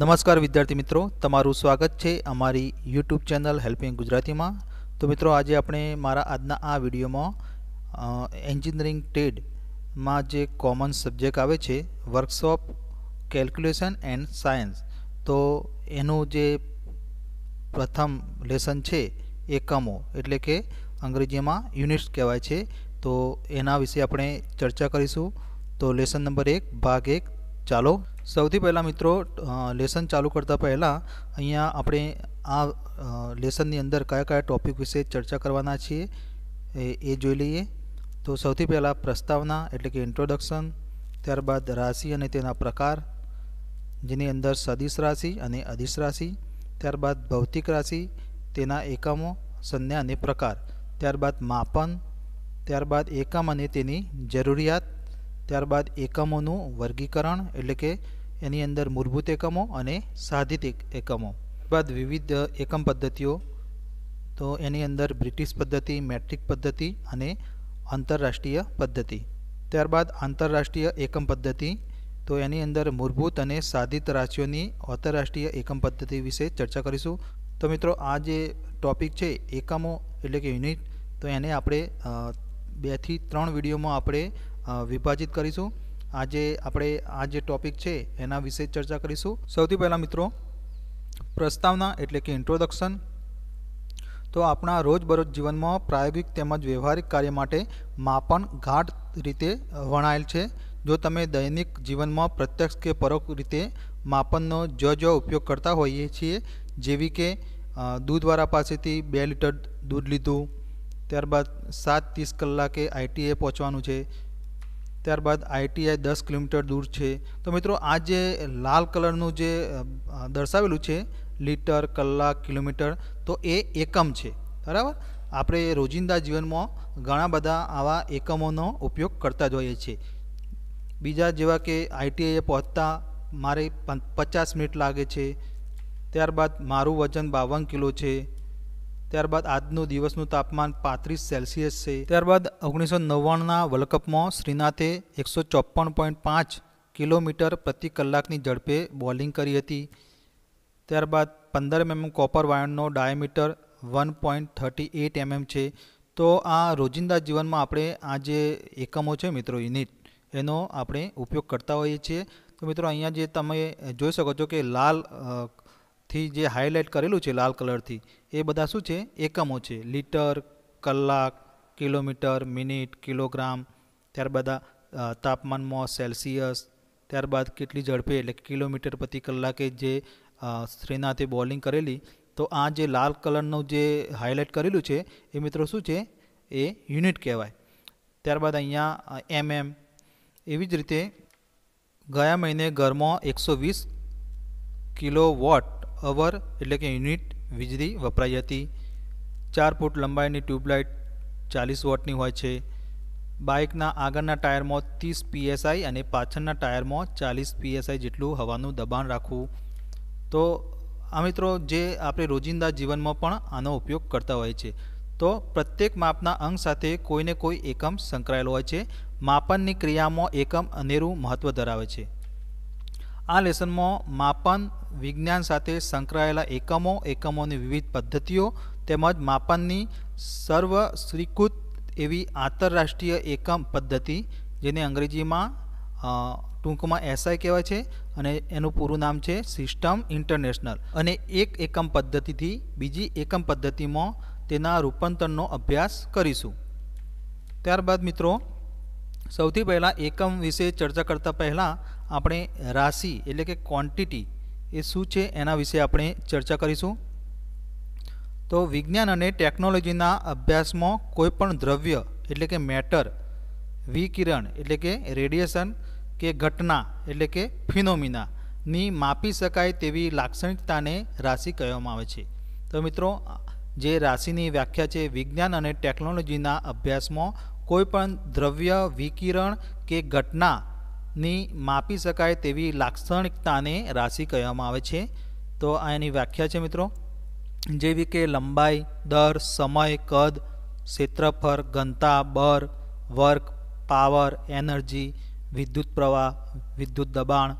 નમસ્કાર વિદ્યાર્થી મિત્રો તમારું સ્વાગત છે અમારી યુટ્યુબ ચેનલ હેલ્પિંગ ગુજરાતીમાં તો મિત્રો આજે આપણે મારા આજના આ વિડીયોમાં એન્જિનિયરિંગ ટેડમાં જે કોમન સબ્જેક્ટ આવે છે વર્કશોપ કેલ્ક્યુલેશન એન્ડ સાયન્સ તો એનું જે પ્રથમ લેસન છે એકમો એટલે કે અંગ્રેજીમાં યુનિટ્સ કહેવાય છે તો એના વિશે આપણે ચર્ચા કરીશું તો લેસન નંબર એક ભાગ એક ચાલો સૌથી પહેલાં મિત્રો લેસન ચાલુ કરતાં પહેલાં અહીંયા આપણે આ લેસનની અંદર કયા કયા ટૉપિક વિશે ચર્ચા કરવાના છીએ એ જોઈ લઈએ તો સૌથી પહેલાં પ્રસ્તાવના એટલે કે ઇન્ટ્રોડક્શન ત્યારબાદ રાશિ અને તેના પ્રકાર જેની અંદર સદિશ રાશિ અને અધિશ રાશિ ત્યારબાદ ભૌતિક રાશિ તેના એકમો સંજ્ઞા અને પ્રકાર ત્યારબાદ માપન ત્યારબાદ એકમ અને તેની જરૂરિયાત ત્યારબાદ એકમોનું વર્ગીકરણ એટલે કે એની અંદર મૂળભૂત એકમો અને સાધિત એકમો બાદ વિવિધ એકમ પદ્ધતિઓ તો એની અંદર બ્રિટિશ પદ્ધતિ મેટ્રિક પદ્ધતિ અને આંતરરાષ્ટ્રીય પદ્ધતિ ત્યારબાદ આંતરરાષ્ટ્રીય એકમ પદ્ધતિ તો એની અંદર મૂળભૂત અને સાધિત રાશિઓની આંતરરાષ્ટ્રીય એકમ પદ્ધતિ વિશે ચર્ચા કરીશું તો મિત્રો આ જે ટૉપિક છે એકમો એટલે કે યુનિટ તો એને આપણે બેથી ત્રણ વિડીયોમાં આપણે વિભાજિત કરીશું આજે આપણે આ જે ટોપિક છે એના વિશે ચર્ચા કરીશું સૌથી પહેલાં મિત્રો પ્રસ્તાવના એટલે કે ઇન્ટ્રોડક્શન તો આપણા રોજબરોજ જીવનમાં પ્રાયોગિક તેમજ વ્યવહારિક કાર્ય માટે માપન ગાઢ રીતે વણાયેલ છે જો તમે દૈનિક જીવનમાં પ્રત્યક્ષ કે પરોક્ષ રીતે માપનનો જ જ ઉપયોગ કરતા હોઈએ છીએ જેવી કે દૂધવાળા પાસેથી બે લીટર દૂધ લીધું ત્યારબાદ સાત ત્રીસ કલાકે આઈટીએ પહોંચવાનું છે ત્યારબાદ આઈટીઆઈ દસ કિલોમીટર દૂર છે તો મિત્રો આ જે લાલ કલરનું જે દર્શાવેલું છે લીટર કલાક કિલોમીટર તો એ એકમ છે બરાબર આપણે રોજિંદા જીવનમાં ઘણા બધા આવા એકમોનો ઉપયોગ કરતા જ હોઈએ છીએ બીજા જેવા કે આઈટીઆઈએ પહોંચતા મારે પચાસ મિનિટ લાગે છે ત્યારબાદ મારું વજન બાવન કિલો છે ત્યારબાદ આજનું દિવસનું તાપમાન પાંત્રીસ સેલ્સિયસ છે ત્યારબાદ ઓગણીસો નવ્વાણુંના વર્લ્ડ કપમાં શ્રીનાથે એકસો ચોપ્પન પોઈન્ટ પાંચ કિલોમીટર પ્રતિ કલાકની ઝડપે બોલિંગ કરી હતી ત્યારબાદ પંદર એમએમ mm કોપર વાયરનો diameter one point thirty eight mm mm છે તો આ રોજિંદા જીવનમાં આપણે આ જે એકમો છે મિત્રો યુનિટ એનો આપણે ઉપયોગ કરતા હોઈએ છીએ તો મિત્રો અહીંયા જે તમે જોઈ શકો છો કે લાલ થી જે હાઇલાઇટ કરેલું છે લાલ કલરથી એ બધા શું છે એકમો છે લીટર કલાક કિલોમીટર મિનિટ કિલોગ્રામ ત્યારબાદ તાપમાનમાં સેલ્સિયસ ત્યારબાદ કેટલી ઝડપે એટલે કિલોમીટર પ્રતિ કલાકે જે શ્રીનાથે બોલિંગ કરેલી તો આ જે લાલ કલરનું જે હાઇલાઇટ કરેલું છે એ મિત્રો શું છે એ યુનિટ કહેવાય ત્યારબાદ અહીંયા એમએમ MM. એવી જ રીતે ગયા મહિને ઘરમાં એકસો વીસ કિલો વોટ અવર એટલે કે યુનિટ વીજળી વપરાઈ હતી ચાર ફૂટ લંબાઈની ટ્યુબલાઇટ ચાલીસ વોટની હોય છે બાઇકના આગળના ટાયરમાં ત્રીસ પીએસઆઈ અને પાછળના ટાયરમાં ચાલીસ પીએસઆઈ જેટલું હવાનું દબાણ રાખવું તો આ મિત્રો જે આપણે રોજિંદા જીવનમાં પણ આનો ઉપયોગ કરતા હોય છે તો પ્રત્યેક માપના અંગ સાથે કોઈને કોઈ એકમ સંકળાયેલો હોય છે માપનની ક્રિયામાં એકમ અનેરું મહત્ત્વ ધરાવે છે આ લેસનમાં માપન વિજ્ઞાન સાથે સંકળાયેલા એકમો એકમોની વિવિધ પદ્ધતિઓ તેમજ માપનની સર્વ સર્વસ્વીકૃત એવી આંતરરાષ્ટ્રીય એકમ પદ્ધતિ જેને અંગ્રેજીમાં ટૂંકમાં એસઆઈ કહેવાય છે અને એનું પૂરું નામ છે સિસ્ટમ ઇન્ટરનેશનલ અને એક એકમ પદ્ધતિથી બીજી એકમ પદ્ધતિમાં તેના રૂપાંતરનો અભ્યાસ કરીશું ત્યારબાદ મિત્રો સૌથી પહેલાં એકમ વિશે ચર્ચા કરતાં પહેલાં આપણે રાશિ એટલે કે ક્વોન્ટિટી એ શું છે એના વિશે આપણે ચર્ચા કરીશું તો વિજ્ઞાન અને ટેકનોલોજીના અભ્યાસમાં કોઈપણ દ્રવ્ય એટલે કે મેટર વિકિરણ એટલે કે રેડિયેશન કે ઘટના એટલે કે ફિનોમિનાની માપી શકાય તેવી લાક્ષણિકતાને રાશિ કહેવામાં આવે છે તો મિત્રો જે રાશિની વ્યાખ્યા છે વિજ્ઞાન અને ટેકનોલોજીના અભ્યાસમાં કોઈપણ દ્રવ્ય વિકિરણ કે ઘટના ની માપી શકાય તેવી લાક્ષણિકતાને રાશિ કહેવામાં આવે છે તો આ એની વ્યાખ્યા છે મિત્રો જેવી કે લંબાઈ દર સમય કદ ક્ષેત્રફળ ઘનતા બર વર્ક પાવર એનર્જી વિદ્યુત પ્રવાહ વિદ્યુત દબાણ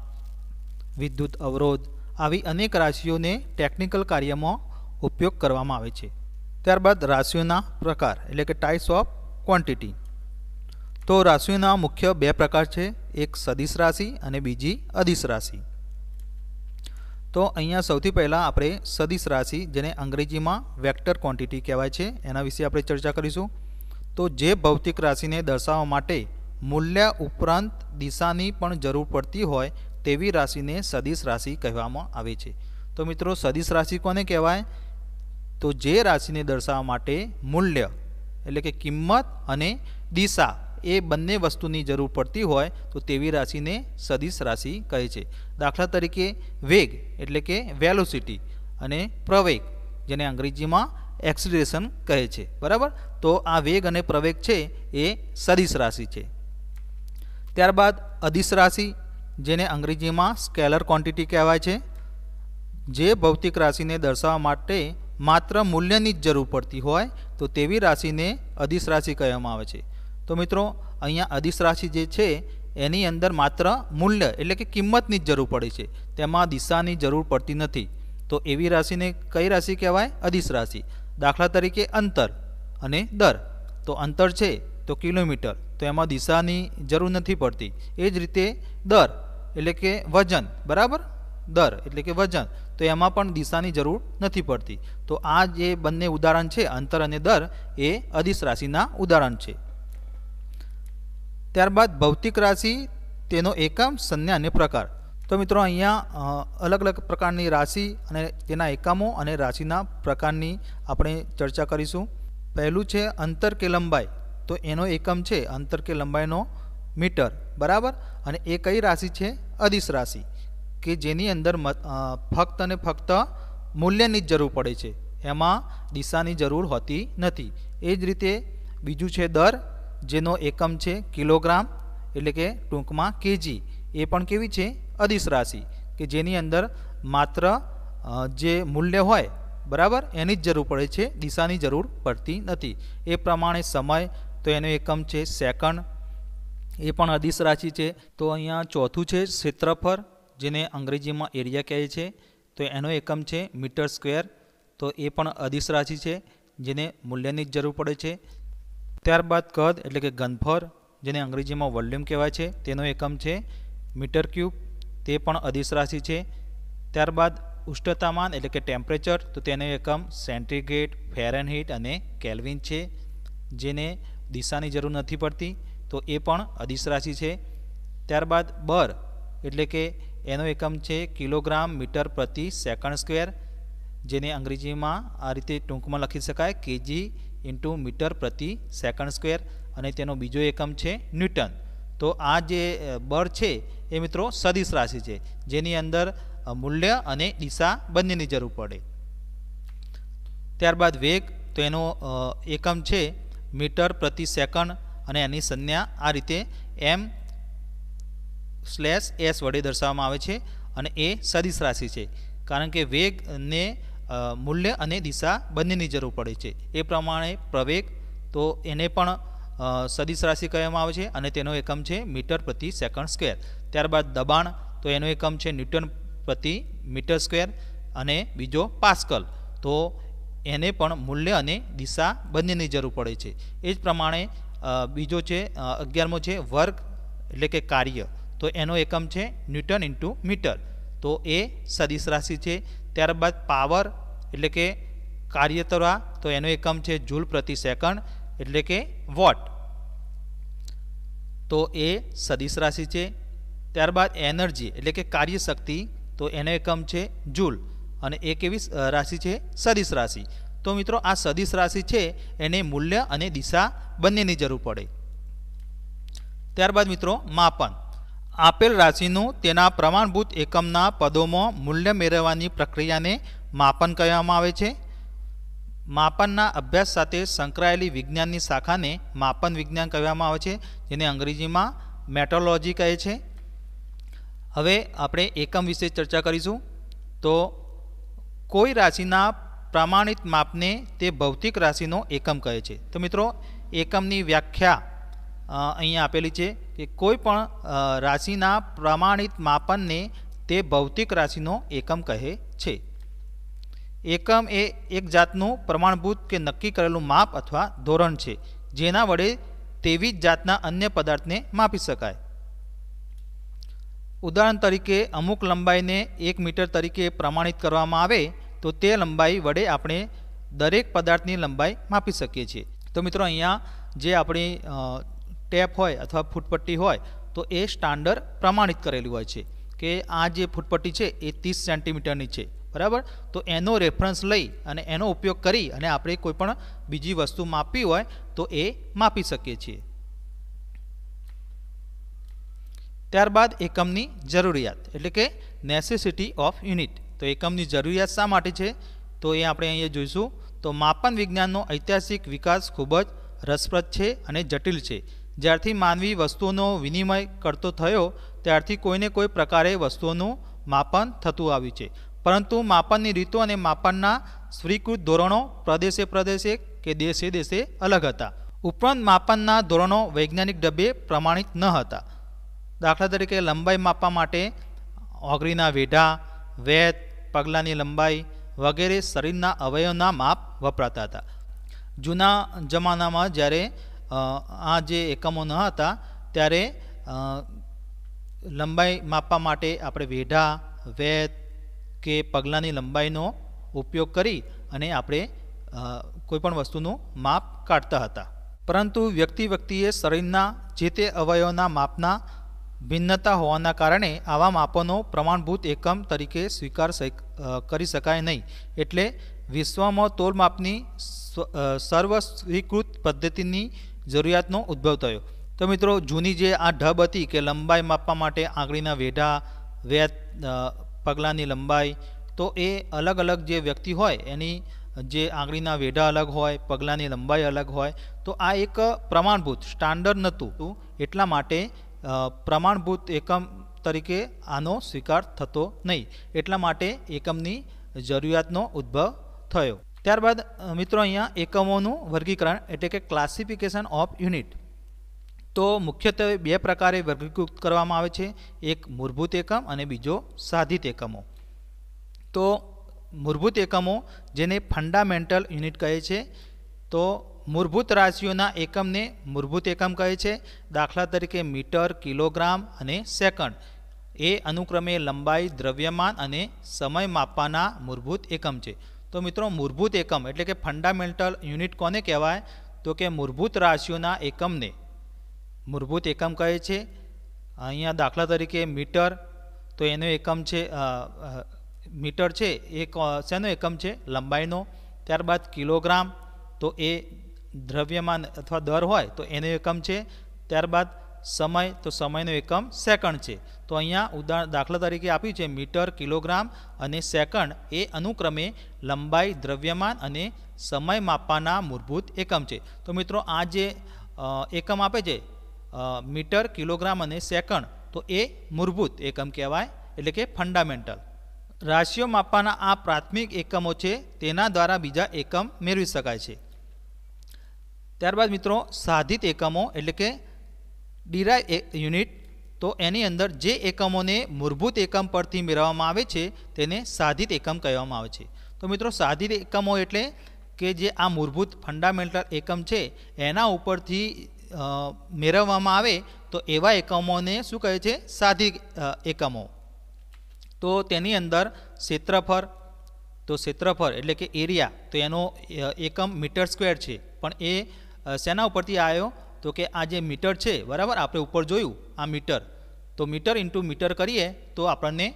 વિદ્યુત અવરોધ આવી અનેક રાશિઓને ટેકનિકલ કાર્યમાં ઉપયોગ કરવામાં આવે છે ત્યારબાદ રાશિઓના પ્રકાર એટલે કે ટાઇપ્સ ઓફ ક્વોન્ટિટી તો રાશિઓના મુખ્ય બે પ્રકાર છે એક સદિશ રાશિ અને બીજી અદિશ રાશિ તો અહીંયા સૌથી પહેલાં આપણે સદિશ રાશિ જેને અંગ્રેજીમાં વેક્ટર ક્વોન્ટિટી કહેવાય છે એના વિશે આપણે ચર્ચા કરીશું તો જે ભૌતિક રાશિને દર્શાવવા માટે મૂલ્ય ઉપરાંત દિશાની પણ જરૂર પડતી હોય તેવી રાશિને સદિશ રાશિ કહેવામાં આવે છે તો મિત્રો સદિશ રાશિ કોને કહેવાય તો જે રાશિને દર્શાવવા માટે મૂલ્ય એટલે કે કિંમત અને દિશા એ બંને વસ્તુની જરૂર પડતી હોય તો તેવી રાશિને સદિશ રાશિ કહે છે દાખલા તરીકે વેગ એટલે કે વેલોસિટી અને પ્રવેગ જેને અંગ્રેજીમાં એક્સિલેશન કહે છે બરાબર તો આ વેગ અને પ્રવેગ છે એ સદિશ રાશિ છે ત્યારબાદ અધિશ રાશિ જેને અંગ્રેજીમાં સ્કેલર ક્વોન્ટિટી કહેવાય છે જે ભૌતિક રાશિને દર્શાવવા માટે માત્ર મૂલ્યની જ જરૂર પડતી હોય તો તેવી રાશિને અધિશ રાશિ કહેવામાં આવે છે તો મિત્રો અહીંયા અધિશ રાશિ જે છે એની અંદર માત્ર મૂલ્ય એટલે કે કિંમતની જ જરૂર પડે છે તેમાં દિશાની જરૂર પડતી નથી તો એવી રાશિને કઈ રાશિ કહેવાય અધિશ રાશિ દાખલા તરીકે અંતર અને દર તો અંતર છે તો કિલોમીટર તો એમાં દિશાની જરૂર નથી પડતી એ જ રીતે દર એટલે કે વજન બરાબર દર એટલે કે વજન તો એમાં પણ દિશાની જરૂર નથી પડતી તો આ જે બંને ઉદાહરણ છે અંતર અને દર એ અધિશ રાશિના ઉદાહરણ છે ત્યારબાદ ભૌતિક રાશિ તેનો એકમ સંજ્ઞા અને પ્રકાર તો મિત્રો અહીંયા અલગ અલગ પ્રકારની રાશિ અને તેના એકમો અને રાશિના પ્રકારની આપણે ચર્ચા કરીશું પહેલું છે અંતર કે લંબાઈ તો એનો એકમ છે અંતર કે લંબાઈનો મીટર બરાબર અને એ કઈ રાશિ છે અદિશ રાશિ કે જેની અંદર ફક્ત અને ફક્ત મૂલ્યની જ જરૂર પડે છે એમાં દિશાની જરૂર હોતી નથી એ જ રીતે બીજું છે દર જેનો એકમ છે કિલોગ્રામ એટલે કે ટૂંકમાં કેજી એ પણ કેવી છે અદિશ રાશિ કે જેની અંદર માત્ર જે મૂલ્ય હોય બરાબર એની જ જરૂર પડે છે દિશાની જરૂર પડતી નથી એ પ્રમાણે સમય તો એનો એકમ છે સેકન્ડ એ પણ અદિશ રાશિ છે તો અહીંયા ચોથું છે ક્ષેત્રફળ જેને અંગ્રેજીમાં એરિયા કહે છે તો એનો એકમ છે મીટર સ્ક્વેર તો એ પણ અદિશ રાશિ છે જેને મૂલ્યની જ જરૂર પડે છે ત્યારબાદ કદ એટલે કે ઘનફળ જેને અંગ્રેજીમાં વોલ્યુમ કહેવાય છે તેનો એકમ છે મીટર ક્યુબ તે પણ અદિશ રાશિ છે ત્યારબાદ ઉષ્ણતામાન એટલે કે ટેમ્પરેચર તો તેનો એકમ સેન્ટીગ્રેડ ફેરનહીટ અને કેલ્વિન છે જેને દિશાની જરૂર નથી પડતી તો એ પણ અદિશ રાશિ છે ત્યારબાદ બર એટલે કે એનો એકમ છે કિલોગ્રામ મીટર પ્રતિ સેકન્ડ સ્ક્વેર જેને અંગ્રેજીમાં આ રીતે ટૂંકમાં લખી શકાય કેજી ઇન્ટુ મીટર પ્રતિ સેકન્ડ સ્ક્વેર અને તેનો બીજો એકમ છે ન્યૂટન તો આ જે બળ છે એ મિત્રો સદિશ રાશિ છે જેની અંદર મૂલ્ય અને દિશા બંનેની જરૂર પડે ત્યારબાદ વેગ તો એનો એકમ છે મીટર પ્રતિ સેકન્ડ અને એની સંજ્ઞા આ રીતે એમ સ્લેશ એસ વડે દર્શાવવામાં આવે છે અને એ સદિશ રાશિ છે કારણ કે વેગને મૂલ્ય અને દિશા બંનેની જરૂર પડે છે એ પ્રમાણે પ્રવેગ તો એને પણ સદિશ રાશિ કહેવામાં આવે છે અને તેનો એકમ છે મીટર પ્રતિ સેકન્ડ સ્ક્વેર ત્યારબાદ દબાણ તો એનો એકમ છે ન્યૂટન પ્રતિ મીટર સ્ક્વેર અને બીજો પાસ્કલ તો એને પણ મૂલ્ય અને દિશા બંનેની જરૂર પડે છે એ જ પ્રમાણે બીજો છે અગિયારમો છે વર્ગ એટલે કે કાર્ય તો એનો એકમ છે ન્યૂટન ઇન્ટુ મીટર તો એ સદિશ રાશિ છે ત્યારબાદ પાવર એટલે કે કાર્યતરા તો એનો એકમ છે જૂલ પ્રતિ સેકન્ડ એટલે કે વોટ તો એ સદિશ રાશિ છે ત્યારબાદ એનર્જી એટલે કે કાર્યશક્તિ તો એનો એકમ છે જૂલ અને એ કેવી રાશિ છે સદિશ રાશિ તો મિત્રો આ સદિશ રાશિ છે એને મૂલ્ય અને દિશા બંનેની જરૂર પડે ત્યારબાદ મિત્રો માપન આપેલ રાશિનું તેના પ્રમાણભૂત એકમના પદોમાં મૂલ્ય મેળવવાની પ્રક્રિયાને માપન કહેવામાં આવે છે માપનના અભ્યાસ સાથે સંકળાયેલી વિજ્ઞાનની શાખાને માપન વિજ્ઞાન કહેવામાં આવે છે જેને અંગ્રેજીમાં મેટોલોજી કહે છે હવે આપણે એકમ વિશે ચર્ચા કરીશું તો કોઈ રાશિના પ્રમાણિત માપને તે ભૌતિક રાશિનો એકમ કહે છે તો મિત્રો એકમની વ્યાખ્યા અહીંયા આપેલી છે કે કોઈ પણ રાશિના પ્રમાણિત માપનને તે ભૌતિક રાશિનો એકમ કહે છે એકમ એ એક જાતનું પ્રમાણભૂત કે નક્કી કરેલું માપ અથવા ધોરણ છે જેના વડે તેવી જ જાતના અન્ય પદાર્થને માપી શકાય ઉદાહરણ તરીકે અમુક લંબાઈને એક મીટર તરીકે પ્રમાણિત કરવામાં આવે તો તે લંબાઈ વડે આપણે દરેક પદાર્થની લંબાઈ માપી શકીએ છીએ તો મિત્રો અહીંયા જે આપણી ટેપ હોય અથવા ફૂટપટ્ટી હોય તો એ સ્ટાન્ડર્ડ પ્રમાણિત કરેલી હોય છે કે આ જે ફૂટપટ્ટી છે એ ત્રીસ સેન્ટીમીટરની છે બરાબર તો એનો રેફરન્સ લઈ અને એનો ઉપયોગ કરી અને આપણે કોઈ પણ બીજી વસ્તુ માપવી હોય તો એ માપી શકીએ છીએ ત્યારબાદ એકમની જરૂરિયાત એટલે કે નેસેસિટી ઓફ યુનિટ તો એકમની જરૂરિયાત શા માટે છે તો એ આપણે અહીંયા જોઈશું તો માપન વિજ્ઞાનનો ઐતિહાસિક વિકાસ ખૂબ જ રસપ્રદ છે અને જટિલ છે જ્યારથી માનવી વસ્તુઓનો વિનિમય કરતો થયો ત્યારથી કોઈને કોઈ પ્રકારે વસ્તુઓનું માપન થતું આવ્યું છે પરંતુ માપનની રીતો અને માપનના સ્વીકૃત ધોરણો પ્રદેશે પ્રદેશે કે દેશે દેશે અલગ હતા ઉપરાંત માપનના ધોરણો વૈજ્ઞાનિક ડબ્બે પ્રમાણિત ન હતા દાખલા તરીકે લંબાઈ માપવા માટે ઓગળીના વેઢા વેત પગલાંની લંબાઈ વગેરે શરીરના અવયવના માપ વપરાતા હતા જૂના જમાનામાં જ્યારે આ જે એકમો ન હતા ત્યારે લંબાઈ માપવા માટે આપણે વેઢા વેત કે પગલાંની લંબાઈનો ઉપયોગ કરી અને આપણે કોઈપણ વસ્તુનું માપ કાઢતા હતા પરંતુ વ્યક્તિ વ્યક્તિએ શરીરના જે તે અવયવના માપના ભિન્નતા હોવાના કારણે આવા માપોનો પ્રમાણભૂત એકમ તરીકે સ્વીકાર કરી શકાય નહીં એટલે વિશ્વમાં તોલ તોલમાપની સર્વ સ્વીકૃત પદ્ધતિની જરૂરિયાતનો ઉદ્ભવ થયો તો મિત્રો જૂની જે આ ઢબ હતી કે લંબાઈ માપવા માટે આંગળીના વેઢા વેત પગલાંની લંબાઈ તો એ અલગ અલગ જે વ્યક્તિ હોય એની જે આંગળીના વેઢા અલગ હોય પગલાંની લંબાઈ અલગ હોય તો આ એક પ્રમાણભૂત સ્ટાન્ડર્ડ નહોતું એટલા માટે પ્રમાણભૂત એકમ તરીકે આનો સ્વીકાર થતો નહીં એટલા માટે એકમની જરૂરિયાતનો ઉદ્ભવ થયો ત્યારબાદ મિત્રો અહીંયા એકમોનું વર્ગીકરણ એટલે કે ક્લાસિફિકેશન ઓફ યુનિટ તો મુખ્યત્વે બે પ્રકારે વર્ગીકૃત કરવામાં આવે છે એક મૂળભૂત એકમ અને બીજો સાધિત એકમો તો મૂળભૂત એકમો જેને ફંડામેન્ટલ યુનિટ કહે છે તો મૂળભૂત રાશિઓના એકમને મૂળભૂત એકમ કહે છે દાખલા તરીકે મીટર કિલોગ્રામ અને સેકન્ડ એ અનુક્રમે લંબાઈ દ્રવ્યમાન અને સમય માપવાના મૂળભૂત એકમ છે તો મિત્રો મૂળભૂત એકમ એટલે કે ફંડામેન્ટલ યુનિટ કોને કહેવાય તો કે મૂળભૂત રાશિઓના એકમને મૂળભૂત એકમ કહે છે અહીંયા દાખલા તરીકે મીટર તો એનો એકમ છે મીટર છે એ શેનો એકમ છે લંબાઈનો ત્યારબાદ કિલોગ્રામ તો એ દ્રવ્યમાન અથવા દર હોય તો એનો એકમ છે ત્યારબાદ સમય તો સમયનો એકમ સેકન્ડ છે તો અહીંયા ઉદાહરણ દાખલા તરીકે આપ્યું છે મીટર કિલોગ્રામ અને સેકન્ડ એ અનુક્રમે લંબાઈ દ્રવ્યમાન અને સમય માપવાના મૂળભૂત એકમ છે તો મિત્રો આ જે એકમ આપે છે મીટર કિલોગ્રામ અને સેકન્ડ તો એ મૂળભૂત એકમ કહેવાય એટલે કે ફંડામેન્ટલ રાશિઓ માપવાના આ પ્રાથમિક એકમો છે તેના દ્વારા બીજા એકમ મેળવી શકાય છે ત્યારબાદ મિત્રો સાધિત એકમો એટલે કે ડીરાય યુનિટ તો એની અંદર જે એકમોને મૂળભૂત એકમ પરથી મેળવવામાં આવે છે તેને સાધિત એકમ કહેવામાં આવે છે તો મિત્રો સાધિત એકમો એટલે કે જે આ મૂળભૂત ફંડામેન્ટલ એકમ છે એના ઉપરથી મેળવવામાં આવે તો એવા એકમોને શું કહે છે સાધી એકમો તો તેની અંદર ક્ષેત્રફળ તો ક્ષેત્રફળ એટલે કે એરિયા તો એનો એકમ મીટર સ્ક્વેર છે પણ એ શેના ઉપરથી આવ્યો તો કે આ જે મીટર છે બરાબર આપણે ઉપર જોયું આ મીટર તો મીટર ઇન્ટુ મીટર કરીએ તો આપણને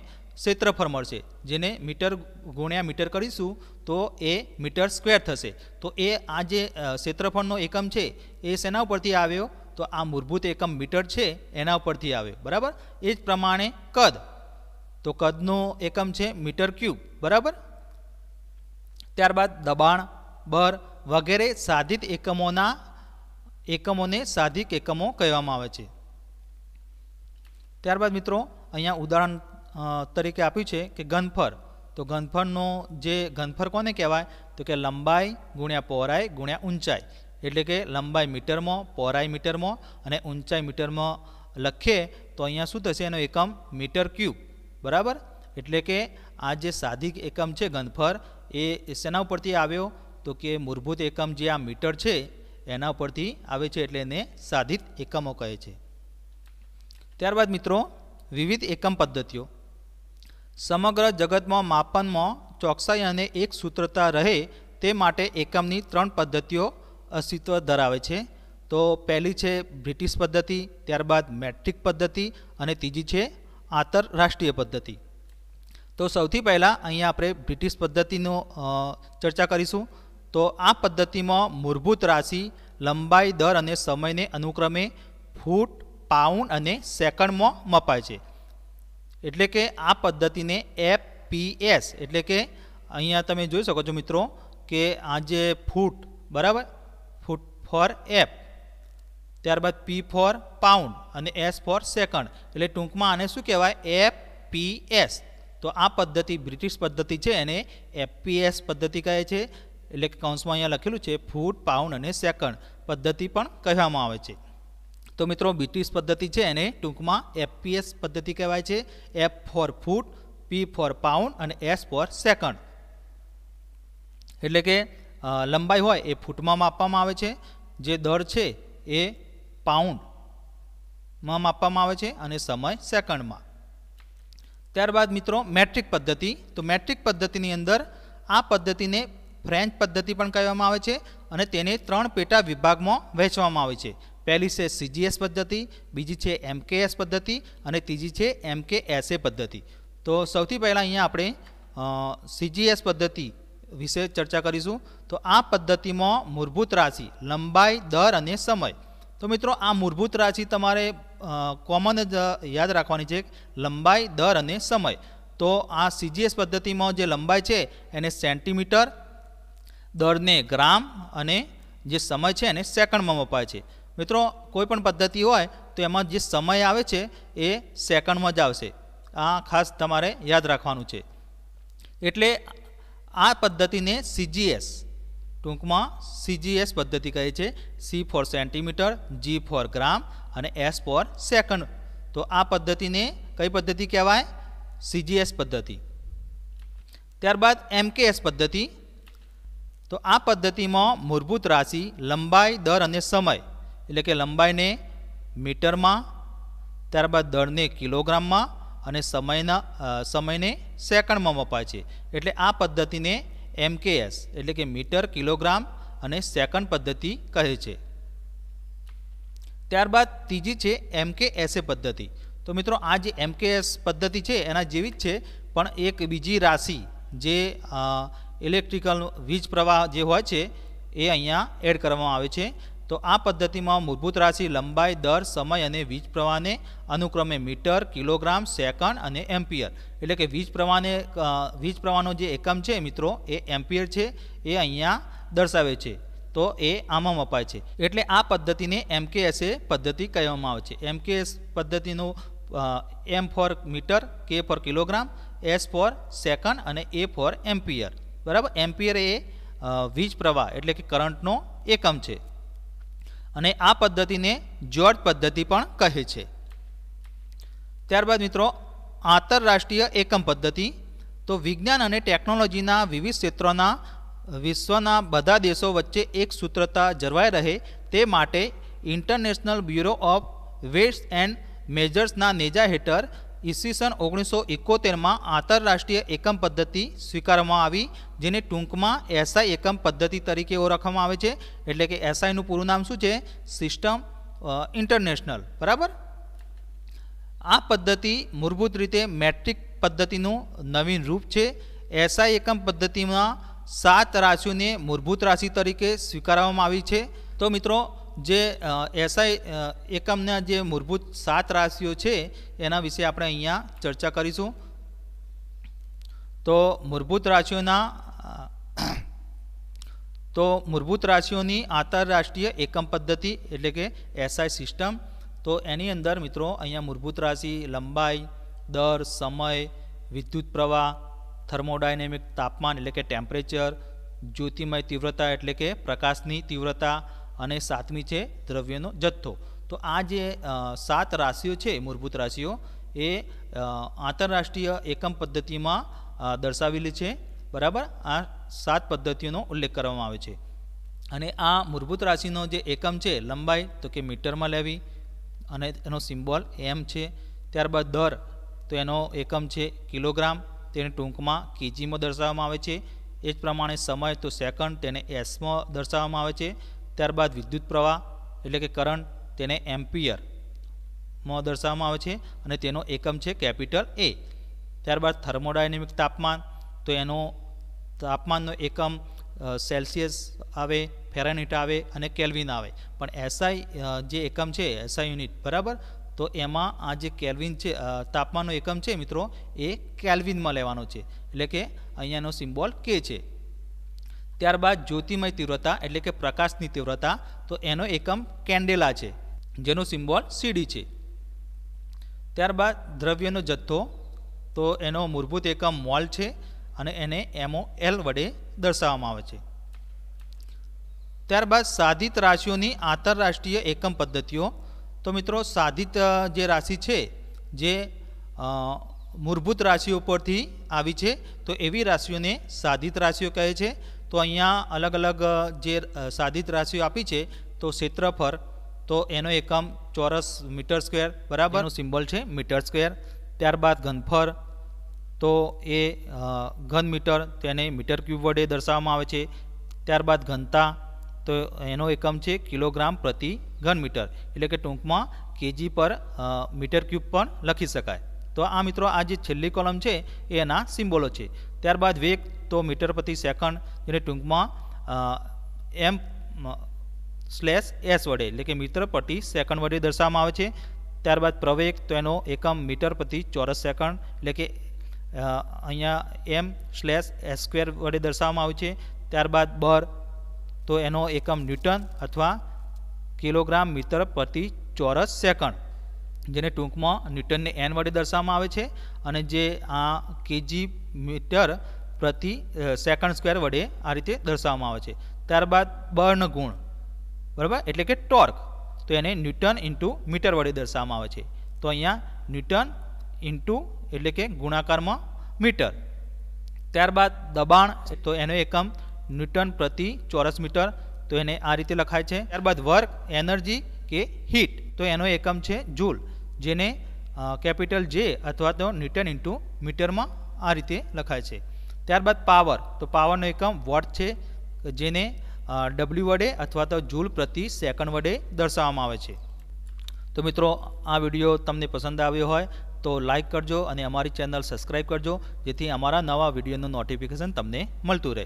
ક્ષેત્રફળ મળશે જેને મીટર ગુણ્યા મીટર કરીશું તો એ મીટર સ્ક્વેર થશે તો એ આ જે ક્ષેત્રફળનો એકમ છે એ શેના ઉપરથી આવ્યો તો આ મૂળભૂત એકમ મીટર છે એના ઉપરથી આવ્યો બરાબર એ જ પ્રમાણે કદ તો કદનો એકમ છે મીટર ક્યુબ બરાબર ત્યારબાદ દબાણ બર વગેરે સાધિત એકમોના એકમોને સાધિત એકમો કહેવામાં આવે છે ત્યારબાદ મિત્રો અહીંયા ઉદાહરણ તરીકે આપ્યું છે કે ઘનફળ તો ઘનફળનો જે ઘનફળ કોને કહેવાય તો કે લંબાઈ ગુણ્યા પહોળાઈ ગુણ્યા ઊંચાઈ એટલે કે લંબાઈ મીટરમાં પહોળાઈ મીટરમાં અને ઊંચાઈ મીટરમાં લખીએ તો અહીંયા શું થશે એનો એકમ મીટર ક્યુબ બરાબર એટલે કે આ જે સાધિક એકમ છે ઘનફળ એ શેના ઉપરથી આવ્યો તો કે મૂળભૂત એકમ જે આ મીટર છે એના ઉપરથી આવે છે એટલે એને સાધિત એકમો કહે છે ત્યારબાદ મિત્રો વિવિધ એકમ પદ્ધતિઓ સમગ્ર જગતમાં માપનમાં ચોકસાઈ અને એક સૂત્રતા રહે તે માટે એકમની ત્રણ પદ્ધતિઓ અસ્તિત્વ ધરાવે છે તો પહેલી છે બ્રિટિશ પદ્ધતિ ત્યારબાદ મેટ્રિક પદ્ધતિ અને ત્રીજી છે આંતરરાષ્ટ્રીય પદ્ધતિ તો સૌથી પહેલાં અહીંયા આપણે બ્રિટિશ પદ્ધતિનો ચર્ચા કરીશું તો આ પદ્ધતિમાં મૂળભૂત રાશિ લંબાઈ દર અને સમયને અનુક્રમે ફૂટ પાઉન્ડ અને સેકન્ડમાં મપાય છે એટલે કે આ પદ્ધતિને એફપીએસ એટલે કે અહીંયા તમે જોઈ શકો છો મિત્રો કે આ જે ફૂટ બરાબર ફૂટ ફોર એપ ત્યારબાદ પી ફોર પાઉન્ડ અને એસ ફોર સેકન્ડ એટલે ટૂંકમાં આને શું કહેવાય એફ પી એસ તો આ પદ્ધતિ બ્રિટિશ પદ્ધતિ છે એને એફપીએસ પદ્ધતિ કહે છે એટલે કે કૌંસમાં અહીંયા લખેલું છે ફૂટ પાઉન્ડ અને સેકન્ડ પદ્ધતિ પણ કહેવામાં આવે છે તો મિત્રો બીટીસ પદ્ધતિ છે એને ટૂંકમાં એફપીએસ પદ્ધતિ કહેવાય છે F for foot P for pound અને એસ ફોર સેકન્ડ એટલે કે લંબાઈ હોય એ ફૂટમાં માપવામાં આવે છે જે દર છે એ પાઉન્ડમાં માપવામાં આવે છે અને સમય સેકન્ડમાં ત્યારબાદ મિત્રો મેટ્રિક પદ્ધતિ તો મેટ્રિક પદ્ધતિની અંદર આ પદ્ધતિને ફ્રેન્ચ પદ્ધતિ પણ કહેવામાં આવે છે અને તેને ત્રણ પેટા વિભાગમાં વહેંચવામાં આવે છે પહેલી છે સીજીએસ પદ્ધતિ બીજી છે એમકેએસ પદ્ધતિ અને ત્રીજી છે એમકેએસએ પદ્ધતિ તો સૌથી પહેલાં અહીંયા આપણે સીજીએસ પદ્ધતિ વિશે ચર્ચા કરીશું તો આ પદ્ધતિમાં મૂળભૂત રાશિ લંબાઈ દર અને સમય તો મિત્રો આ મૂળભૂત રાશિ તમારે કોમન જ યાદ રાખવાની છે લંબાઈ દર અને સમય તો આ સીજીએસ પદ્ધતિમાં જે લંબાઈ છે એને સેન્ટીમીટર દરને ગ્રામ અને જે સમય છે એને સેકન્ડમાં મપાય છે મિત્રો કોઈપણ પદ્ધતિ હોય તો એમાં જે સમય આવે છે એ સેકન્ડમાં જ આવશે આ ખાસ તમારે યાદ રાખવાનું છે એટલે આ પદ્ધતિને સીજીએસ ટૂંકમાં સીજીએસ પદ્ધતિ કહે છે C for centimetre G for gram અને એસ ફોર સેકન્ડ તો આ પદ્ધતિને કઈ પદ્ધતિ કહેવાય સીજીએસ પદ્ધતિ ત્યારબાદ એમકેએસ પદ્ધતિ તો આ પદ્ધતિમાં મૂળભૂત રાશિ લંબાઈ દર અને સમય એટલે કે લંબાઈને મીટરમાં ત્યારબાદ દળને કિલોગ્રામમાં અને સમયના સમયને સેકન્ડમાં મપાય છે એટલે આ પદ્ધતિને એમકેએસ એટલે કે મીટર કિલોગ્રામ અને સેકન્ડ પદ્ધતિ કહે છે ત્યારબાદ ત્રીજી છે એમકેએસએ પદ્ધતિ તો મિત્રો આ જે એમકેએસ પદ્ધતિ છે એના જેવી જ છે પણ એક બીજી રાશિ જે ઇલેક્ટ્રિકલ વીજ પ્રવાહ જે હોય છે એ અહીંયા એડ કરવામાં આવે છે તો આ પદ્ધતિમાં મૂળભૂત રાશિ લંબાઈ દર સમય અને વીજ પ્રવાહને અનુક્રમે મીટર કિલોગ્રામ સેકન્ડ અને એમ્પિયર એટલે કે વીજ પ્રવાહને વીજ પ્રવાહનો જે એકમ છે મિત્રો એ એમ્પિયર છે એ અહીંયા દર્શાવે છે તો એ આમાં અપાય છે એટલે આ પદ્ધતિને એમકેએસએ પદ્ધતિ કહેવામાં આવે છે એમકેએસ પદ્ધતિનું M for metre K for kilogram S for second અને એ ફોર એમ્પિયર બરાબર એમ્પિયર એ વીજ પ્રવાહ એટલે કે કરંટનો એકમ છે અને આ પદ્ધતિને જોર્જ પદ્ધતિ પણ કહે છે ત્યારબાદ મિત્રો આંતરરાષ્ટ્રીય એકમ પદ્ધતિ તો વિજ્ઞાન અને ટેકનોલોજીના વિવિધ ક્ષેત્રોના વિશ્વના બધા દેશો વચ્ચે એક સૂત્રતા જળવાઈ રહે તે માટે international bureau of weights and મેજર્સના નેજા હેઠળ ઈસવીસન ઓગણીસો એકોતેરમાં આંતરરાષ્ટ્રીય એકમ પદ્ધતિ સ્વીકારવામાં આવી જેને ટૂંકમાં એસઆઈ એકમ પદ્ધતિ તરીકે ઓળખવામાં આવે છે એટલે કે એસઆઈનું પૂરું નામ શું છે સિસ્ટમ ઇન્ટરનેશનલ બરાબર આ પદ્ધતિ મૂળભૂત રીતે મેટ્રિક પદ્ધતિનું નવીન રૂપ છે એસઆઈ એકમ પદ્ધતિમાં સાત રાશિઓને મૂળભૂત રાશિ તરીકે સ્વીકારવામાં આવી છે તો મિત્રો જે એસઆઈ એકમના જે મૂળભૂત સાત રાશિઓ છે એના વિશે આપણે અહીંયા ચર્ચા કરીશું તો મૂળભૂત રાશિઓના તો મૂળભૂત રાશિઓની આંતરરાષ્ટ્રીય એકમ પદ્ધતિ એટલે કે એસઆઈ સિસ્ટમ તો એની અંદર મિત્રો અહીંયા મૂળભૂત રાશિ લંબાઈ દર સમય વિદ્યુત પ્રવાહ થર્મોડાયનેમિક તાપમાન એટલે કે ટેમ્પરેચર જ્યોતિમય તીવ્રતા એટલે કે પ્રકાશની તીવ્રતા અને સાતમી છે દ્રવ્યનો જથ્થો તો આ જે સાત રાશિઓ છે મૂળભૂત રાશિઓ એ આંતરરાષ્ટ્રીય એકમ પદ્ધતિમાં દર્શાવેલી છે બરાબર આ સાત પદ્ધતિઓનો ઉલ્લેખ કરવામાં આવે છે અને આ મૂળભૂત રાશિનો જે એકમ છે લંબાઈ તો કે મીટરમાં લેવી અને એનો સિમ્બોલ એમ છે ત્યારબાદ દર તો એનો એકમ છે કિલોગ્રામ તેને ટૂંકમાં કેજીમાં દર્શાવવામાં આવે છે એ જ પ્રમાણે સમય તો સેકન્ડ તેને એસમાં દર્શાવવામાં આવે છે ત્યારબાદ વિદ્યુત પ્રવાહ એટલે કે કરંટ તેને એમ્પિયરમાં દર્શાવવામાં આવે છે અને તેનો એકમ છે કેપિટલ એ ત્યારબાદ થર્મોડાયનેમિક તાપમાન તો એનો તાપમાનનો એકમ સેલ્સિયસ આવે ફેરાનીટ આવે અને કેલ્વિન આવે પણ એસઆઈ જે એકમ છે એસઆઈ યુનિટ બરાબર તો એમાં આ જે કેલ્વિન છે તાપમાનનો એકમ છે મિત્રો એ કેલ્વિનમાં લેવાનો છે એટલે કે અહીંયાનો સિમ્બોલ કે છે ત્યારબાદ જ્યોતિમય તીવ્રતા એટલે કે પ્રકાશની તીવ્રતા તો એનો એકમ કેન્ડેલા છે જેનો સિમ્બોલ સીડી છે ત્યારબાદ દ્રવ્યનો જથ્થો તો એનો મૂળભૂત એકમ મોલ છે અને એને એમઓ એલ વડે દર્શાવવામાં આવે છે ત્યારબાદ સાધિત રાશિઓની આંતરરાષ્ટ્રીય એકમ પદ્ધતિઓ તો મિત્રો સાધિત જે રાશિ છે જે મૂળભૂત રાશિઓ પરથી આવી છે તો એવી રાશિઓને સાધિત રાશિઓ કહે છે તો અહીંયા અલગ અલગ જે સાધિત રાશિઓ આપી છે તો ક્ષેત્રફળ તો એનો એકમ ચોરસ મીટર સ્ક્વેર બરાબરનું એનો સિમ્બોલ છે મીટર સ્ક્વેર ત્યારબાદ ઘનફળ તો એ ઘન મીટર તેને મીટર ક્યુબ વડે દર્શાવવામાં આવે છે ત્યારબાદ ઘનતા તો એનો એકમ છે કિલોગ્રામ પ્રતિ ઘન મીટર એટલે કે ટૂંકમાં કેજી પર મીટર ક્યુબ પણ લખી શકાય તો આ મિત્રો આ જે છેલ્લી કોલમ છે એ એના સિમ્બોલો છે ત્યારબાદ વેગ તો મીટર પ્રતિ સેકન્ડ જેને ટૂંકમાં એમ સ્લેશ એસ વડે એટલે કે મીટર પ્રતિ સેકન્ડ વડે દર્શાવવામાં આવે છે ત્યારબાદ પ્રવેગ તો એનો એકમ મીટર પ્રતિ ચોરસ સેકન્ડ એટલે કે અહીંયા એમ સ્લેશ એસ સ્ક્વેર વડે દર્શાવવામાં આવે છે ત્યારબાદ બર તો એનો એકમ ન્યૂટન અથવા કિલોગ્રામ મીટર પ્રતિ ચોરસ સેકન્ડ જેને ટૂંકમાં ન્યૂટનને એન વડે દર્શાવવામાં આવે છે અને જે આ કેજી મીટર પ્રતિ સેકન્ડ સ્ક્વેર વડે આ રીતે દર્શાવવામાં આવે છે ત્યારબાદ બળનો ગુણ બરાબર એટલે કે ટોર્ક તો એને ન્યૂટન ઇન્ટુ મીટર વડે દર્શાવવામાં આવે છે તો અહીંયા ન્યૂટન ઇન્ટુ એટલે કે ગુણાકારમાં મીટર ત્યારબાદ દબાણ તો એનો એકમ ન્યૂટન પ્રતિ ચોરસ મીટર તો એને આ રીતે લખાય છે ત્યારબાદ વર્ક એનર્જી કે હીટ તો એનો એકમ છે જૂલ જેને કેપિટલ જે અથવા તો ન્યૂટન ઇન્ટુ મીટરમાં આ રીતે લખાય છે ત્યારબાદ પાવર તો પાવરનો એકમ વોટ છે જેને ડબલ્યુ વડે અથવા તો જૂલ પ્રતિ સેકન્ડ વડે દર્શાવવામાં આવે છે તો મિત્રો આ વિડીયો તમને પસંદ આવ્યો હોય તો લાઇક કરજો અને અમારી ચેનલ સબસ્ક્રાઈબ કરજો જેથી અમારા નવા વિડીયોનું નોટિફિકેશન તમને મળતું રહે